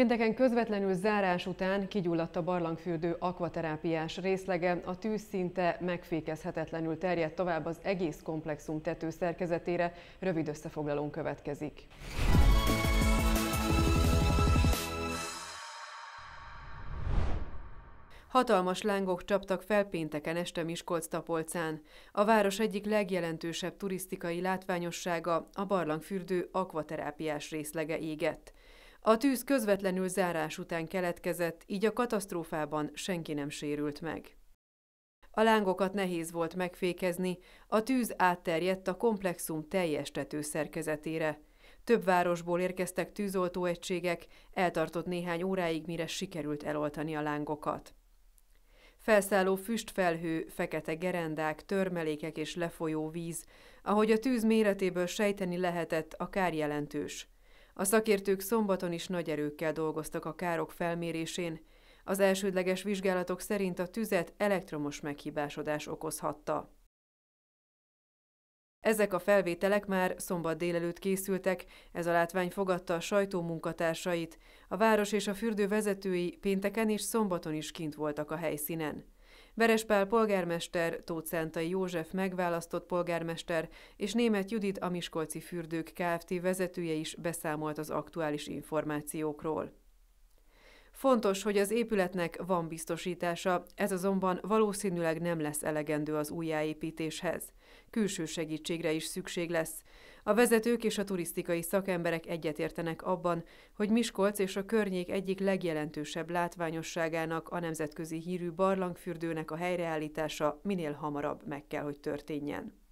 Pénteken közvetlenül zárás után kigyulladt a barlangfürdő akvaterápiás részlege, a tűz szinte megfékezhetetlenül terjedt tovább az egész komplexum tetőszerkezetére, rövid összefoglalón következik. Hatalmas lángok csaptak fel pénteken este Miskolc-Tapolcán. A város egyik legjelentősebb turisztikai látványossága, a barlangfürdő akvaterápiás részlege égett. A tűz közvetlenül zárás után keletkezett, így a katasztrófában senki nem sérült meg. A lángokat nehéz volt megfékezni, a tűz átterjedt a komplexum teljes tetőszerkezetére. Több városból érkeztek tűzoltóegységek, eltartott néhány óráig, mire sikerült eloltani a lángokat. Felszálló füstfelhő, fekete gerendák, törmelékek és lefolyó víz, ahogy a tűz méretéből sejteni lehetett, akár jelentős – a szakértők szombaton is nagy erőkkel dolgoztak a károk felmérésén. Az elsődleges vizsgálatok szerint a tüzet elektromos meghibásodás okozhatta. Ezek a felvételek már szombat délelőtt készültek, ez a látvány fogadta a sajtó munkatársait. A város és a fürdő vezetői pénteken és szombaton is kint voltak a helyszínen. Verespál polgármester, Tóth József megválasztott polgármester és német Judit a Miskolci Fürdők Kft. vezetője is beszámolt az aktuális információkról. Fontos, hogy az épületnek van biztosítása, ez azonban valószínűleg nem lesz elegendő az újjáépítéshez. Külső segítségre is szükség lesz. A vezetők és a turisztikai szakemberek egyetértenek abban, hogy Miskolc és a környék egyik legjelentősebb látványosságának a nemzetközi hírű barlangfürdőnek a helyreállítása minél hamarabb meg kell, hogy történjen.